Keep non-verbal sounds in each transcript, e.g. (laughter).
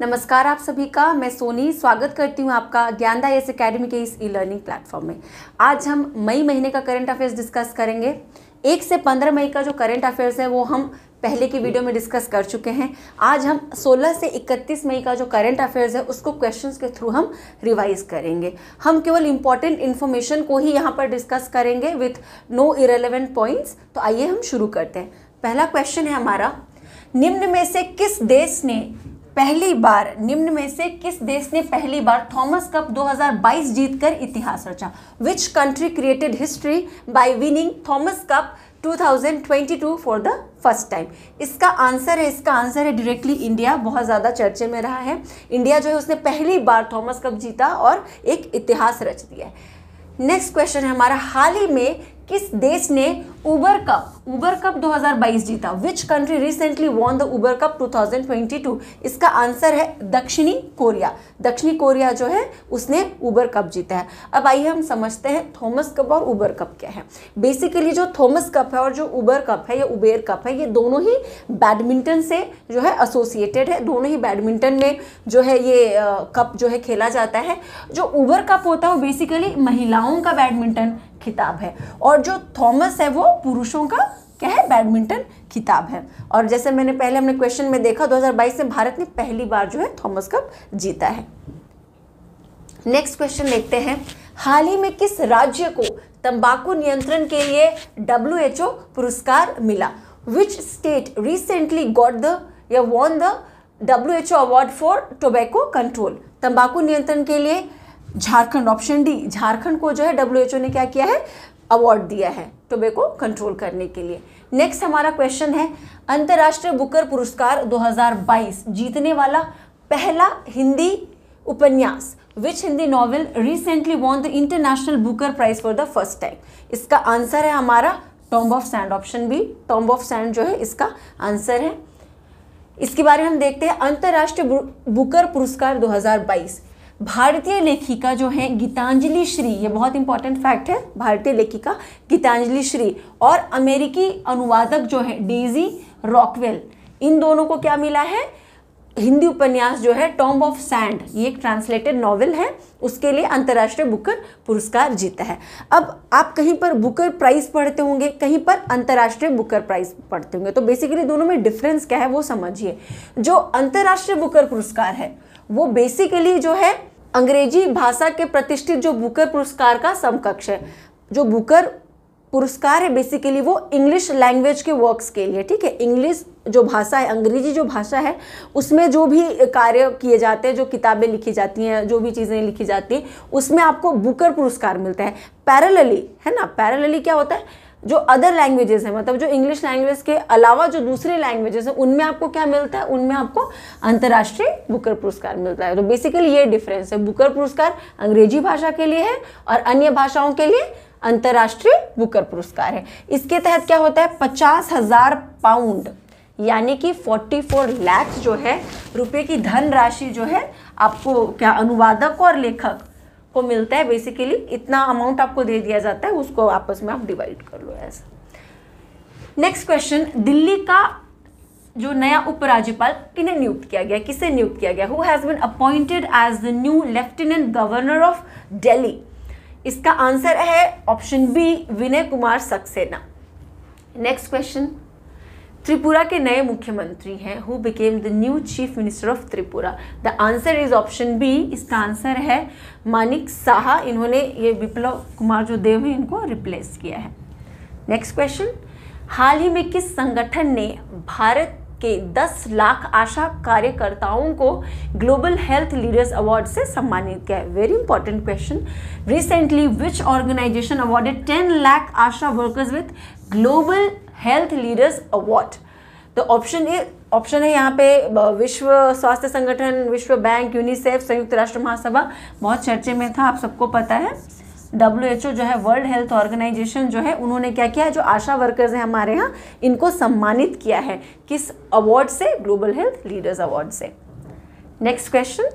नमस्कार आप सभी का मैं सोनी स्वागत करती हूँ आपका ज्ञानदा एस अकेडमी के इस ई लर्निंग प्लेटफॉर्म में आज हम मई महीने का करंट अफेयर्स डिस्कस करेंगे एक से पंद्रह मई का जो करंट अफेयर्स है वो हम पहले की वीडियो में डिस्कस कर चुके हैं आज हम 16 से 31 मई का जो करंट अफेयर्स है उसको क्वेश्चंस के थ्रू हम रिवाइज करेंगे हम केवल इंपॉर्टेंट इन्फॉर्मेशन को ही यहाँ पर डिस्कस करेंगे विथ नो इरेलीवेंट पॉइंट्स तो आइए हम शुरू करते हैं पहला क्वेश्चन है हमारा निम्न में से किस देश ने पहली बार निम्न में से किस देश ने पहली बार थॉमस कप 2022 जीतकर इतिहास रचा which country created history by winning Thomas Cup 2022 for the first time इसका आंसर है इसका आंसर है डायरेक्टली इंडिया बहुत ज़्यादा चर्चे में रहा है इंडिया जो है उसने पहली बार थॉमस कप जीता और एक इतिहास रच दिया है नेक्स्ट क्वेश्चन है हमारा हाल ही में किस देश ने उबर कप उबर कप 2022 जीता which country recently won the Uber Cup 2022 इसका आंसर है दक्षिणी कोरिया दक्षिणी कोरिया जो है उसने उबर कप जीता है अब आइए हम समझते हैं थॉमस कप और उबर कप क्या है बेसिकली जो थॉमस कप है और जो उबर कप है या उबेर कप है ये दोनों ही बैडमिंटन से जो है एसोसिएटेड है दोनों ही बैडमिंटन में जो है ये कप जो है खेला जाता है जो उबर कप होता है वो बेसिकली महिलाओं का बैडमिंटन खिताब है और जो थॉमस है वो पुरुषों का क्या है बैडमिंटन खिताब है और जैसे मैंने पहले हमने क्वेश्चन में देखा 2022 में भारत ने पहली बार जो है थॉमस कप जीता है नेक्स्ट क्वेश्चन देखते हैं हाल ही में किस राज्य को तंबाकू नियंत्रण के लिए डब्ल्यू पुरस्कार मिला which state recently got the या won the W H O award for tobacco control तंबाकू नियंत्रण के लिए झारखंड ऑप्शन डी झारखंड को जो है डब्ल्यू ने क्या किया है अवार्ड दिया है को कंट्रोल करने के लिए नेक्स्ट हमारा क्वेश्चन है अंतर्राष्ट्रीय बुकर पुरस्कार 2022 जीतने वाला पहला हिंदी उपन्यास which Hindi novel recently won the international Booker prize for the first time इसका आंसर है हमारा Tomb of Sand option B Tomb of Sand जो है इसका आंसर है इसके बारे में हम देखते हैं अंतर्राष्ट्रीय बुकर पुरस्कार 2022 भारतीय लेखिका जो है गीतांजलि श्री ये बहुत इंपॉर्टेंट फैक्ट है भारतीय लेखिका गीतांजलि श्री और अमेरिकी अनुवादक जो है डेजी रॉकवेल इन दोनों को क्या मिला है हिंदी उपन्यास जो है टॉम्ब ऑफ सैंड ये एक ट्रांसलेटेड नॉवेल है उसके लिए अंतर्राष्ट्रीय बुकर पुरस्कार जीता है अब आप कहीं पर बुकर प्राइस पढ़ते होंगे कहीं पर अंतर्राष्ट्रीय बुकर प्राइज पढ़ते होंगे तो बेसिकली दोनों में डिफरेंस क्या है वो समझिए जो अंतर्राष्ट्रीय बुकर पुरस्कार है वो बेसिकली जो है अंग्रेजी भाषा के प्रतिष्ठित जो बुकर पुरस्कार का समकक्ष है जो बुकर पुरस्कार है बेसिकली वो इंग्लिश लैंग्वेज के वर्क्स के लिए ठीक है इंग्लिश जो भाषा है अंग्रेजी जो भाषा है उसमें जो भी कार्य किए जाते हैं जो किताबें लिखी जाती हैं जो भी चीज़ें लिखी जाती हैं उसमें आपको बुकर पुरस्कार मिलता है पैरेलली है ना पैरेलली क्या होता है जो अदर लैंग्वेजेस हैं मतलब जो इंग्लिश लैंग्वेज के अलावा जो दूसरे लैंग्वेजेस हैं उनमें आपको क्या मिलता है उनमें आपको अंतर्राष्ट्रीय बुकर पुरस्कार मिलता है तो बेसिकली ये डिफरेंस है बुकर पुरस्कार अंग्रेजी भाषा के लिए है और अन्य भाषाओं के लिए अंतर्राष्ट्रीय बुकर पुरस्कार है इसके तहत क्या होता है पचास हजार पाउंड यानी कि 44 लाख जो है रुपए की धनराशि जो है आपको क्या अनुवादक और लेखक आपको मिलता है बेसिकली इतना अमाउंट आपको दे दिया जाता है उसको आपस में आप डिवाइड कर लो ऐसा नेक्स्ट क्वेश्चन दिल्ली का जो नया उपराज्यपाल किन्हें नियुक्त किया गया किसे नियुक्त किया गया who has been appointed as the new lieutenant governor of Delhi इसका आंसर है option B Vinay Kumar Saxena next question Tripura के नए मुख्यमंत्री हैं who became the new chief minister of Tripura the answer is option B इसका आंसर है मानिक साहा इन्होंने ये विप्लव कुमार जो देव है इनको रिप्लेस किया है नेक्स्ट क्वेश्चन हाल ही में किस संगठन ने भारत के 10 लाख आशा कार्यकर्ताओं को ग्लोबल हेल्थ लीडर्स अवार्ड से सम्मानित किया है very important question recently which organisation awarded 10 lakh ASHA workers with global health leaders award तो ऑप्शन ए ऑप्शन है यहाँ पे विश्व स्वास्थ्य संगठन विश्व बैंक यूनिसेफ संयुक्त राष्ट्र महासभा बहुत चर्चे में था आप सबको पता है डब्ल्यू एच ओ जो है वर्ल्ड हेल्थ ऑर्गेनाइजेशन जो है उन्होंने क्या किया है जो आशा वर्कर्स हैं हमारे यहाँ इनको सम्मानित किया है किस अवार्ड से ग्लोबल हेल्थ लीडर्स अवार्ड से नेक्स्ट क्वेश्चन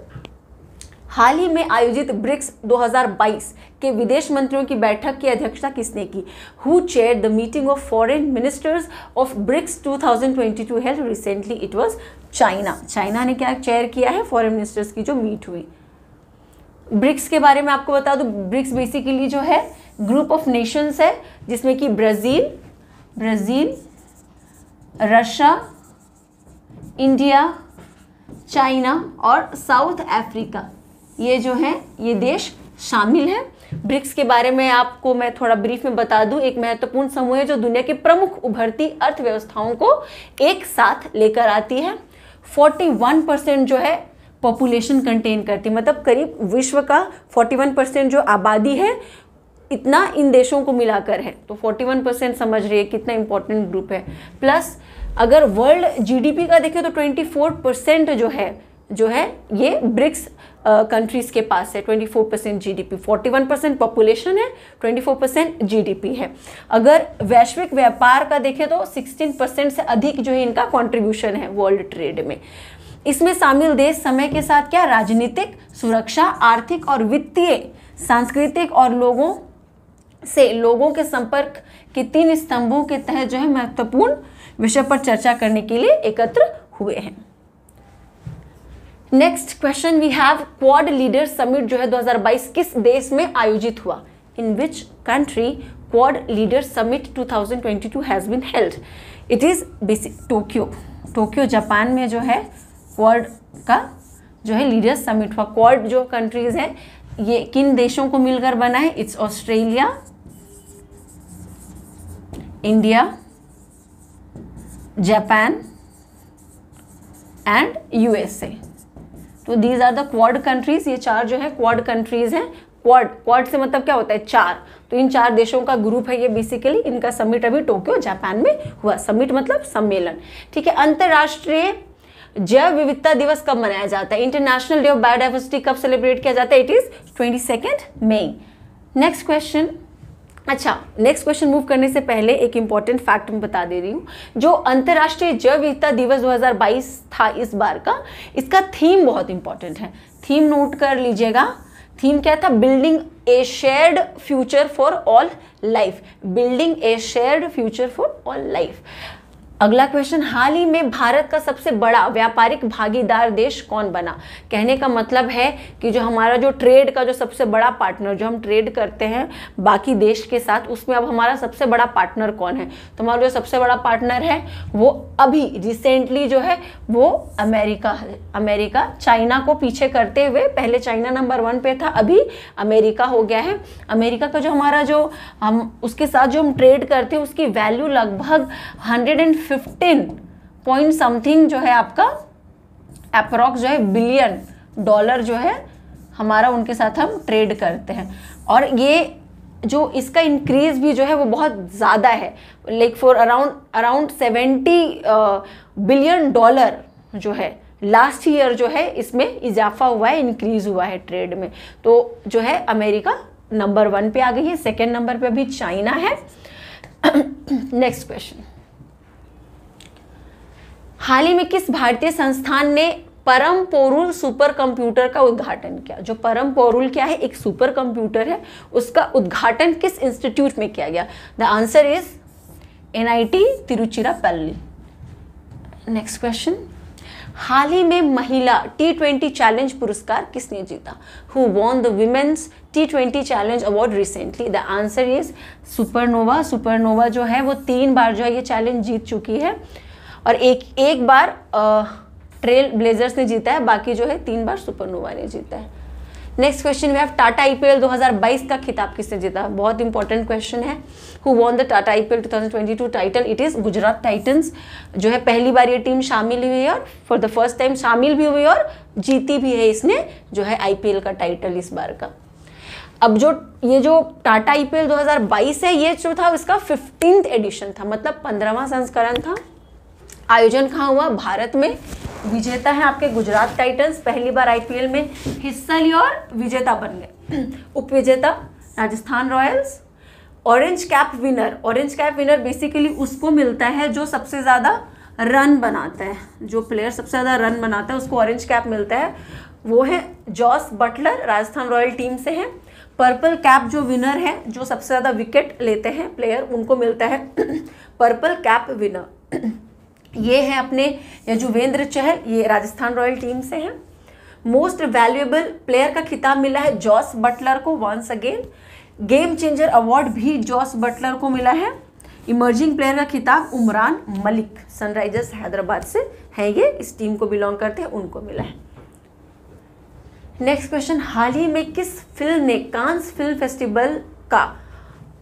हाल ही में आयोजित ब्रिक्स 2022 के विदेश मंत्रियों की बैठक की अध्यक्षता किसने की who chair the meeting of foreign ministers of BRICS 2022 held recently it was China China ने क्या चेयर किया है फॉरेन मिनिस्टर्स की जो मीट हुई ब्रिक्स के बारे में आपको बता दूं ब्रिक्स बेसिकली जो है ग्रुप ऑफ नेशंस है जिसमें कि Brazil Brazil Russia India China और साउथ अफ्रीका ये जो है ये देश शामिल है ब्रिक्स के बारे में आपको मैं थोड़ा ब्रीफ में बता दूं एक महत्वपूर्ण समूह है जो दुनिया की प्रमुख उभरती अर्थव्यवस्थाओं को एक साथ लेकर आती है 41 परसेंट जो है पॉपुलेशन कंटेन करती मतलब करीब विश्व का 41 परसेंट जो आबादी है इतना इन देशों को मिलाकर है तो 41 परसेंट समझ रही है कितना इंपॉर्टेंट ग्रुप है प्लस अगर वर्ल्ड जीडीपी का देखें तो 24 परसेंट जो है जो है ये ब्रिक्स कंट्रीज़ के पास है 24 percent G D percent population है 24 परसेंट जी है अगर वैश्विक व्यापार का देखें तो 16 परसेंट से अधिक जो है इनका कंट्रीब्यूशन है वर्ल्ड ट्रेड में इसमें शामिल देश समय के साथ क्या राजनीतिक सुरक्षा आर्थिक और वित्तीय सांस्कृतिक और लोगों से लोगों के संपर्क के तीन स्तंभों के तहत जो है महत्वपूर्ण विषय पर चर्चा करने के लिए एकत्र हुए हैं next question we have Quad leader summit जो है 2022 किस देश में आयोजित हुआ in which country Quad leader summit 2022 has been held it is basic Tokyo Tokyo Japan में जो है क्वाड का जो है लीडर समिट हुआ क्वाड जो कंट्रीज है ये किन देशों को मिलकर बना है it's Australia India Japan and USA तो these are the Quad countries ये चार जो है क्वाड कंट्रीज हैं क्वाड क्वाड से मतलब क्या होता है चार तो इन चार देशों का ग्रुप है ये बेसिकली इनका समिट अभी टोक्यो जापान में हुआ समिट मतलब सम्मेलन ठीक है अंतर्राष्ट्रीय जैव विविधता दिवस कब मनाया जाता है इंटरनेशनल डे ऑफ बायोडाइवर्सिटी कब सेलिब्रेट किया जाता है it is twenty second May next question अच्छा नेक्स्ट क्वेश्चन मूव करने से पहले एक इंपॉर्टेंट फैक्ट मैं बता दे रही हूँ जो अंतर्राष्ट्रीय जैव विविधता दिवस 2022 था इस बार का इसका थीम बहुत इंपॉर्टेंट है थीम नोट कर लीजिएगा थीम क्या था building a shared future for all life building a shared future for all life अगला क्वेश्चन हाल ही में भारत का सबसे बड़ा व्यापारिक भागीदार देश कौन बना कहने का मतलब है कि जो हमारा जो ट्रेड का जो सबसे बड़ा पार्टनर जो हम ट्रेड करते हैं बाकी देश के साथ उसमें अब हमारा सबसे बड़ा पार्टनर कौन है तो हमारा जो सबसे बड़ा पार्टनर है वो अभी रिसेंटली जो है वो अमेरिका है अमेरिका चाइना को पीछे करते हुए पहले चाइना नंबर वन पे था अभी अमेरिका हो गया है अमेरिका का जो हमारा जो हम उसके साथ जो हम ट्रेड करते हैं उसकी वैल्यू लगभग hundred and fifteen point something जो है आपका अप्रॉक्स जो है बिलियन डॉलर जो है हमारा उनके साथ हम ट्रेड करते हैं और ये जो इसका इंक्रीज भी जो है वो बहुत ज़्यादा है like for around around seventy billion dollar जो है लास्ट ईयर जो है इसमें इजाफा हुआ है इंक्रीज़ हुआ है ट्रेड में तो जो है अमेरिका नंबर वन पे आ गई है सेकेंड नंबर पे अभी चाइना है नेक्स्ट (coughs) क्वेश्चन हाल ही में किस भारतीय संस्थान ने परम पोरुल सुपर कंप्यूटर का उद्घाटन किया जो परम पोरुल क्या है एक सुपर कंप्यूटर है उसका उद्घाटन किस इंस्टीट्यूट में किया गया the answer is N I T Tiruchirappalli next question हाल ही में महिला टी ट्वेंटी चैलेंज पुरस्कार किसने जीता who won the women's T twenty challenge award recently the answer is Supernova Supernova जो है वो तीन बार जो है ये चैलेंज जीत चुकी है और एक एक बार ट्रेल ब्लेजर्स ने जीता है बाकी जो है तीन बार सुपरनोवा ने जीता है next question we have Tata IPL 2022 का खिताब किसने जीता बहुत इंपॉर्टेंट क्वेश्चन है who won the Tata IPL 2022 title it is Gujarat Titans जो है पहली बार ये टीम शामिल हुई है और फॉर द फर्स्ट टाइम शामिल भी हुई और जीती भी है इसने जो है आई का टाइटल इस बार का अब जो ये जो टाटा आईपीएल 2022 है ये जो था उसका फिफ्टींथ एडिशन था मतलब पंद्रहवा संस्करण था आयोजन कहाँ हुआ भारत में विजेता है आपके गुजरात टाइटन्स पहली बार आईपीएल में हिस्सा लिया और विजेता बन गए (clears throat) उपविजेता Rajasthan Royals orange cap winner orange cap winner basically उसको मिलता है जो सबसे ज़्यादा रन बनाता है जो प्लेयर सबसे ज़्यादा रन बनाता है उसको ऑरेंज कैप मिलता है वो है Jos Buttler Rajasthan royal team से हैं पर्पल कैप जो विनर है जो सबसे ज़्यादा विकेट लेते हैं प्लेयर उनको मिलता है पर्पल कैप विनर ये है अपने यजुवेंद्र चहल ये राजस्थान रॉयल टीम से हैं मोस्ट वैल्यूएबल प्लेयर का खिताब मिला है जॉस बटलर को once again game changer award भी जॉस बटलर को मिला है इमर्जिंग प्लेयर का खिताब उमरान मलिक सनराइजर्स हैदराबाद से हैं ये इस टीम को बिलोंग करते हैं उनको मिला है नेक्स्ट क्वेश्चन हाल ही में किस फिल्म ने कांस फिल्म फेस्टिवल का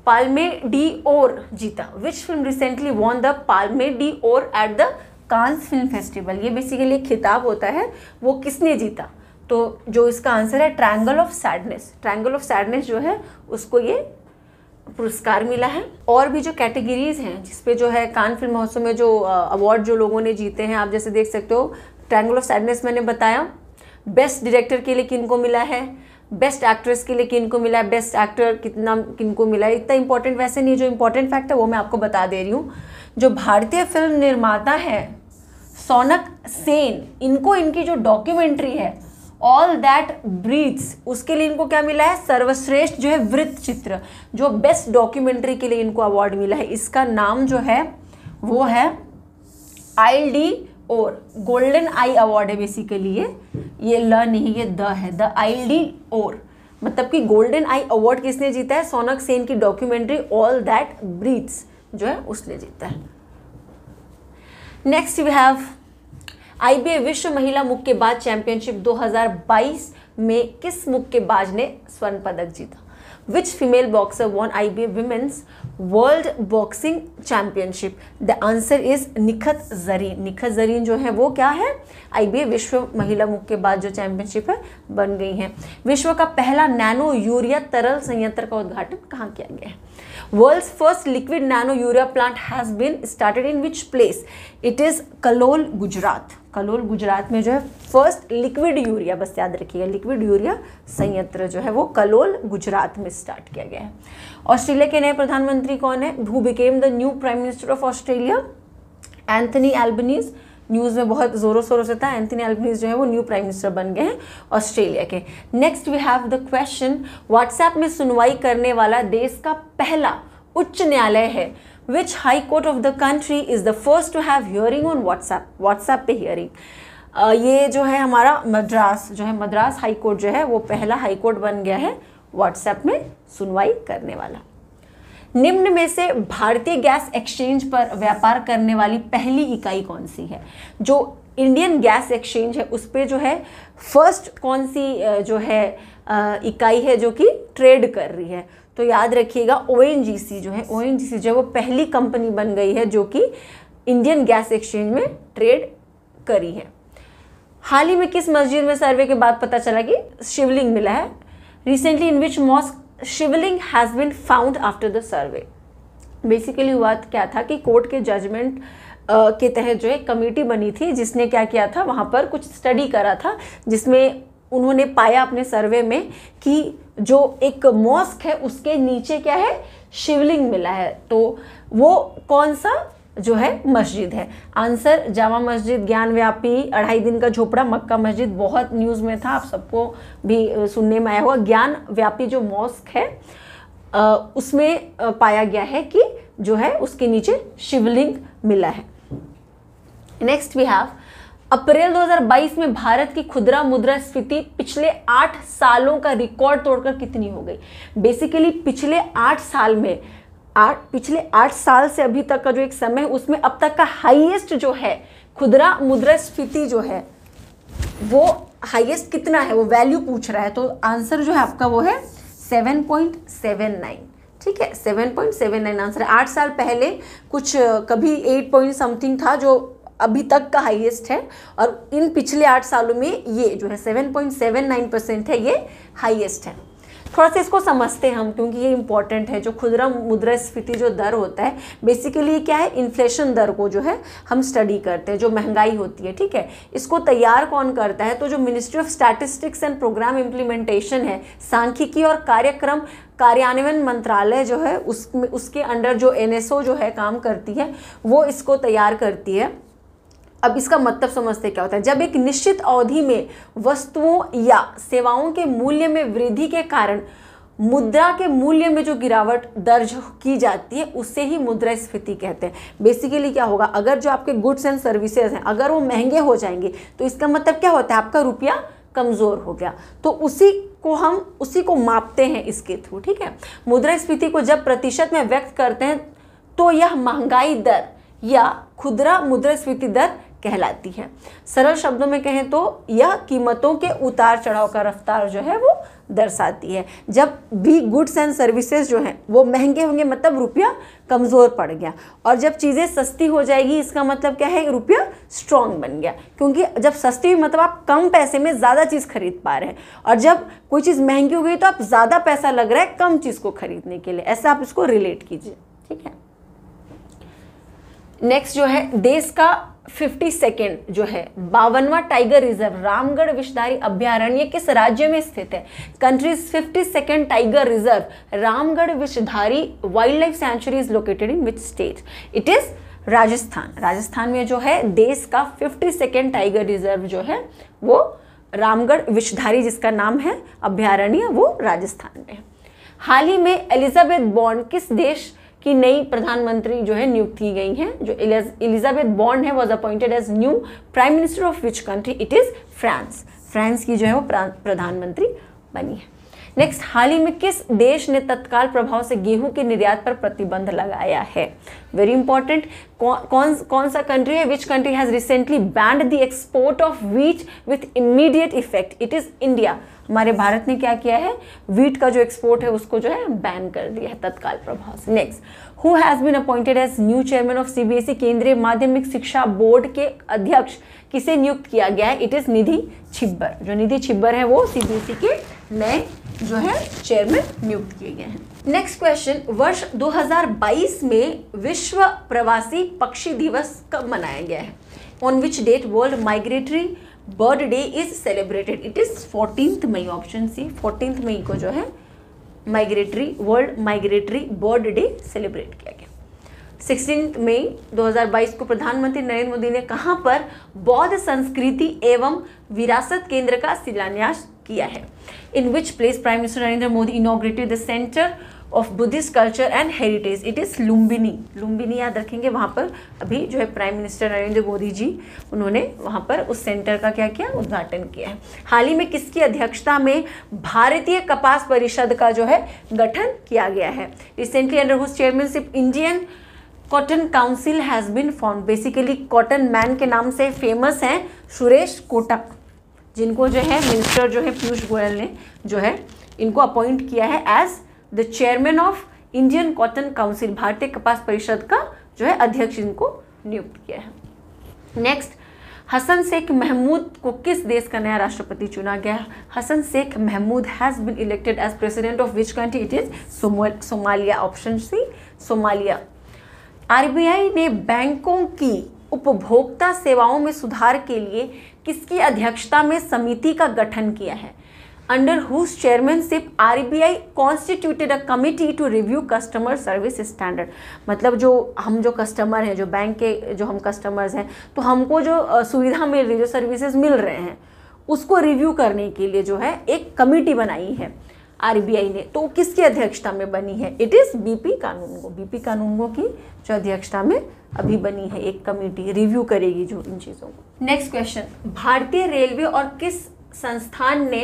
पालमे डी ओर जीता which film recently won the Palme d'Or at the Cannes film festival ये बेसिकली एक खिताब होता है वो किसने जीता तो जो इसका आंसर है Triangle of Sadness Triangle of Sadness जो है उसको ये पुरस्कार मिला है और भी जो कैटेगरीज हैं जिसपे जो है कान फिल्म महोत्सव में जो अवार्ड जो लोगों ने जीते हैं आप जैसे देख सकते हो ट्रायंगल ऑफ सैडनेस मैंने बताया बेस्ट डायरेक्टर के लिए किन को मिला है बेस्ट एक्ट्रेस के लिए किन को मिला है बेस्ट एक्टर कितना किन को मिला है इतना इंपॉर्टेंट वैसे नहीं जो इंपॉर्टेंट फैक्ट है वो मैं आपको बता दे रही हूँ जो भारतीय फिल्म निर्माता है सोनक सेन इनको इनकी जो डॉक्यूमेंट्री है ऑल दैट ब्रीथ्स उसके लिए इनको क्या मिला है सर्वश्रेष्ठ जो है वृत्त चित्र जो बेस्ट डॉक्यूमेंट्री के लिए इनको अवार्ड मिला है इसका नाम जो है वो है आई डी और गोल्डन आई अवार्ड है बेसिकली ये ये ल नहीं ये द है द आई डी और मतलब कि गोल्डन आई अवार्ड किसने जीता है सोनक सेन की डॉक्यूमेंट्री ऑल दैट ब्रीथ्स जो है उसने जीता है नेक्स्ट वी हैव ए विश्व महिला मुक्केबाज चैंपियनशिप 2022 में किस मुक्केबाज ने स्वर्ण पदक जीता female boxer won I B Women's world boxing championship the answer is Nikhat Zareen Nikhat Zareen जो है वो क्या है आई ए विश्व महिला मुक्केबाज जो चैंपियनशिप है बन गई है विश्व का पहला नैनो यूरिया तरल संयंत्र का उद्घाटन कहाँ किया गया है world first liquid nano urea plant has been started in which place it is Kalol Gujarat Kalol Gujarat में जो है फर्स्ट लिक्विड यूरिया बस याद रखिएगा लिक्विड यूरिया संयंत्र जो है वो कलोल गुजरात में स्टार्ट किया गया है ऑस्ट्रेलिया के नए प्रधानमंत्री कौन है who became the new prime minister of Australia Anthony Albanese news में बहुत ज़ोरों शोरों से था एंथनी एल्बनीज जो है वो न्यू प्राइम मिनिस्टर बन गए हैं ऑस्ट्रेलिया के next we have the question WhatsApp में सुनवाई करने वाला देश का पहला उच्च न्यायालय है which high court of the country is the first to have hearing on whatsapp whatsapp पे hearing uh, ये जो है हमारा मद्रास जो है मद्रास हाई कोर्ट जो है वो पहला हाई कोर्ट बन गया है व्हाट्सएप में सुनवाई करने वाला निम्न में से भारतीय गैस एक्सचेंज पर व्यापार करने वाली पहली इकाई कौन सी है जो इंडियन गैस एक्सचेंज है उस पर जो है फर्स्ट कौन सी जो है इकाई है जो कि ट्रेड कर रही है तो याद रखिएगा ओ जो है ओ जो है वो पहली कंपनी बन गई है जो कि इंडियन गैस एक्सचेंज में ट्रेड करी है हाल ही में किस मस्जिद में सर्वे के बाद पता चला कि शिवलिंग मिला है recently in which mosque Shivling has been found after the survey basically हुआ क्या था कि कोर्ट के जजमेंट के तहत जो है कमेटी बनी थी जिसने क्या किया था वहाँ पर कुछ स्टडी करा था जिसमें उन्होंने पाया अपने सर्वे में कि जो एक मॉस्क है उसके नीचे क्या है शिवलिंग मिला है तो वो कौन सा जो है मस्जिद है आंसर जामा मस्जिद ज्ञान व्यापी अढ़ाई दिन का झोपड़ा मक्का मस्जिद बहुत न्यूज़ में था आप सबको भी सुनने में आया होगा ज्ञान व्यापी जो मॉस्क है उसमें पाया गया है कि जो है उसके नीचे शिवलिंग मिला है नेक्स्ट वी हैव अप्रैल 2022 में भारत की खुदरा मुद्रा स्फीति पिछले आठ सालों का रिकॉर्ड तोड़कर कितनी हो गई बेसिकली पिछले आठ साल में आठ पिछले आठ साल से अभी तक का जो एक समय है उसमें अब तक का हाईएस्ट जो है खुदरा मुद्रा स्फीति जो है वो हाईएस्ट कितना है वो वैल्यू पूछ रहा है तो आंसर जो है आपका वो है नाइन ठीक है 7.79 आंसर है आठ साल पहले कुछ कभी 8 पॉइंट समथिंग था जो अभी तक का हाईएस्ट है और इन पिछले आठ सालों में ये जो है 7.79 परसेंट है ये हाईएस्ट है थोड़ा सा इसको समझते हैं हम क्योंकि ये इंपॉर्टेंट है जो खुदरा मुद्रा स्फीति जो दर होता है बेसिकली क्या है इन्फ्लेशन दर को जो है हम स्टडी करते हैं जो महंगाई होती है ठीक है इसको तैयार कौन करता है तो जो ministry of statistics and programme implementation है सांख्यिकी और कार्यक्रम कार्यान्वयन मंत्रालय जो है उस, उसके अंडर जो एन जो है काम करती है वो इसको तैयार करती है अब इसका मतलब समझते क्या होता है जब एक निश्चित अवधि में वस्तुओं या सेवाओं के मूल्य में वृद्धि के कारण मुद्रा के मूल्य में जो गिरावट दर्ज की जाती है उसे ही मुद्रा स्फीति कहते हैं बेसिकली क्या होगा अगर जो आपके गुड्स एंड सर्विसेज हैं अगर वो महंगे हो जाएंगे तो इसका मतलब क्या होता है आपका रुपया कमज़ोर हो गया तो उसी को हम उसी को मापते हैं इसके थ्रू ठीक है मुद्रा स्फीति को जब प्रतिशत में व्यक्त करते हैं तो यह महंगाई दर या खुदरा मुद्रास्फीति दर कहलाती है सरल शब्दों में कहें तो यह कीमतों के उतार चढ़ाव का रफ्तार जो है वो दर्शाती है जब भी गुड्स एंड सर्विसेज जो हैं वो महंगे होंगे मतलब रुपया कमज़ोर पड़ गया और जब चीज़ें सस्ती हो जाएगी इसका मतलब क्या है रुपया स्ट्रांग बन गया क्योंकि जब सस्ती हुई मतलब आप कम पैसे में ज़्यादा चीज़ खरीद पा रहे हैं और जब कोई चीज़ महंगी हो गई तो आप ज़्यादा पैसा लग रहा है कम चीज़ को खरीदने के लिए ऐसा आप इसको रिलेट कीजिए ठीक है नेक्स्ट जो है देश का फिफ्टी सेकेंड जो है बावनवा टाइगर रिजर्व रामगढ़ विषधारी अभ्यारण्य किस राज्य में स्थित है countries fifty second tiger reserve Ramgarh Vishdhari wild life sanctuary is located in which state it is Rajasthan Rajasthan में जो है देश का फिफ्टी सेकेंड टाइगर रिजर्व जो है वो रामगढ़ विषधारी जिसका नाम है अभ्यारण्य वो राजस्थान में हाल ही में एलिजाबेथ बॉन्ड किस देश की नई प्रधानमंत्री जो है नियुक्त की गई हैं जो एलिजाबेथ बॉन्ड है was appointed as new prime minister of which country it is France France की जो है वो प्रधानमंत्री बनी है नेक्स्ट हाल ही में किस देश ने तत्काल प्रभाव से गेहूं के निर्यात पर प्रतिबंध लगाया है वेरी इंपॉर्टेंट कौन कौन सा कंट्री है which country has recently banned the export of wheat with immediate effect it is India हमारे भारत ने क्या किया है वीट का जो एक्सपोर्ट है उसको जो है बैन कर दिया है तत्काल प्रभाव से next who has been appointed as new chairman of CBSE केंद्रीय माध्यमिक शिक्षा बोर्ड के अध्यक्ष किसे नियुक्त किया गया है इट इज़ निधि छिब्बर जो निधि छिब्बर है वो सीबीएसई e के नए जो है चेयरमैन नियुक्त किए गए हैं नेक्स्ट क्वेश्चन वर्ष 2022 में विश्व प्रवासी पक्षी दिवस कब मनाया गया है on which date world migratory bird day is celebrated it is fourteen May option C fourteen May को जो है migratory world migratory bird day celebrate किया गया सिक्सटीन मई 2022 को प्रधानमंत्री नरेंद्र मोदी ने कहाँ पर बौद्ध संस्कृति एवं विरासत केंद्र का शिलान्यास किया है in which place prime minister Narendra Modi inaugurated the centre of Buddhist culture and heritage it is Lumbini Lumbini याद रखेंगे वहाँ पर अभी जो है प्राइम मिनिस्टर नरेंद्र मोदी जी उन्होंने वहाँ पर उस सेंटर का क्या किया उद्घाटन किया है हाल ही में किसकी अध्यक्षता में भारतीय कपास परिषद का जो है गठन किया गया है recently under whose chairmanship Indian cotton council has been formed basically cotton man के नाम से फेमस हैं सुरेश कोटक जिनको जो है मिनिस्टर जो है पीयूष गोयल ने जो है इनको अपॉइंट किया है as the chairman of Indian cotton council भारतीय कपास परिषद का जो है अध्यक्ष इनको नियुक्त किया है नेक्स्ट हसन शेख महमूद को किस देश का नया राष्ट्रपति चुना गया Hassan Sheikh Mohamud has been elected as president of which country it is Somalia option C Somalia RBI ने बैंकों की उपभोक्ता सेवाओं में सुधार के लिए किसकी अध्यक्षता में समिति का गठन किया है under chairmanship R B I constituted a committee to review customer service standard मतलब जो हम जो कस्टमर हैं जो बैंक के जो हम कस्टमर्स हैं तो हमको जो सुविधा मिल रही जो सर्विसेज मिल रहे हैं उसको रिव्यू करने के लिए जो है एक कमेटी बनाई है आरबीआई ने तो किसकी अध्यक्षता में बनी है it is BP Kanungo BP Kanungo की जो अध्यक्षता में अभी बनी है एक कमेटी रिव्यू करेगी जो इन चीज़ों को नेक्स्ट क्वेश्चन भारतीय रेलवे और किस संस्थान ने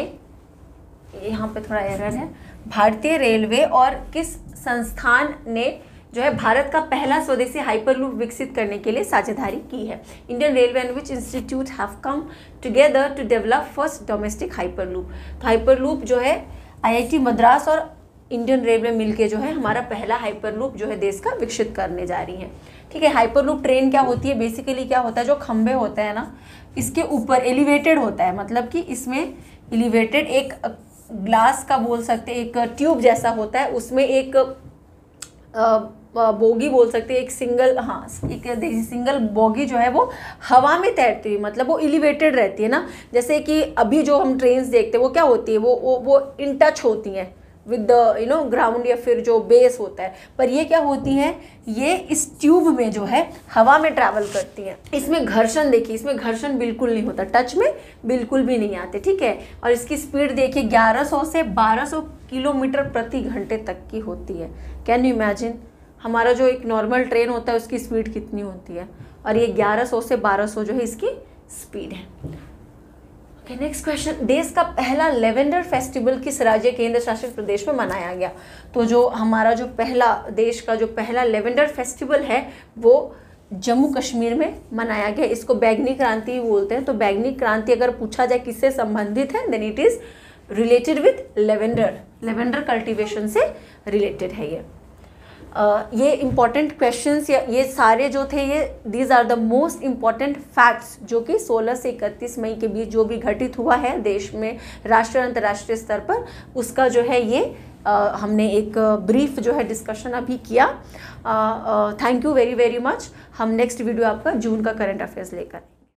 यहाँ पे थोड़ा एरर है भारतीय रेलवे और किस संस्थान ने जो है भारत का पहला स्वदेशी हाइपरलूप विकसित करने के लिए साझेदारी की है Indian railway and which institute have come together to develop first domestic hyperloop तो हाइपरलूप जो है आईआईटी मद्रास और इंडियन रेलवे मिलके जो है हमारा पहला हाइपरलूप जो है देश का विकसित करने जा रही है ठीक है हाइपरलूप ट्रेन क्या होती है बेसिकली क्या होता है जो खंभे होते हैं ना इसके ऊपर एलिवेटेड होता है मतलब कि इसमें एलिवेटेड एक ग्लास का बोल सकते एक ट्यूब जैसा होता है उसमें एक बोगी बोल सकते हैं एक सिंगल हाँ एक देखिए सिंगल बोगी जो है वो हवा में तैरती हुई मतलब वो एलिवेटेड रहती है ना जैसे कि अभी जो हम ट्रेन्स देखते हैं वो क्या होती है वो वो, वो इन टच होती हैं with the you know ground या फिर जो बेस होता है पर ये क्या होती है ये इस ट्यूब में जो है हवा में ट्रैवल करती हैं इसमें घर्षण देखिए इसमें घर्षण बिल्कुल नहीं होता टच में बिल्कुल भी नहीं आते ठीक है और इसकी स्पीड देखिए 1100 से 1200 किलोमीटर प्रति घंटे तक की होती है कैन यू इमेजिन हमारा जो एक नॉर्मल ट्रेन होता है उसकी स्पीड कितनी होती है और ये 1100 से 1200 जो है इसकी स्पीड है ओके नेक्स्ट क्वेश्चन देश का पहला लेवेंडर फेस्टिवल किस राज्य केंद्र शासित प्रदेश में मनाया गया तो जो हमारा जो पहला देश का जो पहला लेवेंडर फेस्टिवल है वो जम्मू कश्मीर में मनाया गया इसको बैगनी क्रांति बोलते हैं तो बैगनी क्रांति अगर पूछा जाए किससे संबंधित है then it is related with lavender lavender cultivation से रिलेटेड है ये ये इम्पॉर्टेंट क्वेश्चन या ये सारे जो थे ये these are the most important facts जो कि 16 से इकतीस मई के बीच जो भी घटित हुआ है देश में राष्ट्रीय और अंतर्राष्ट्रीय स्तर पर उसका जो है ये आ, हमने एक ब्रीफ जो है डिस्कशन अभी किया thank you very very much हम नेक्स्ट वीडियो आपका जून का करंट अफेयर्स लेकर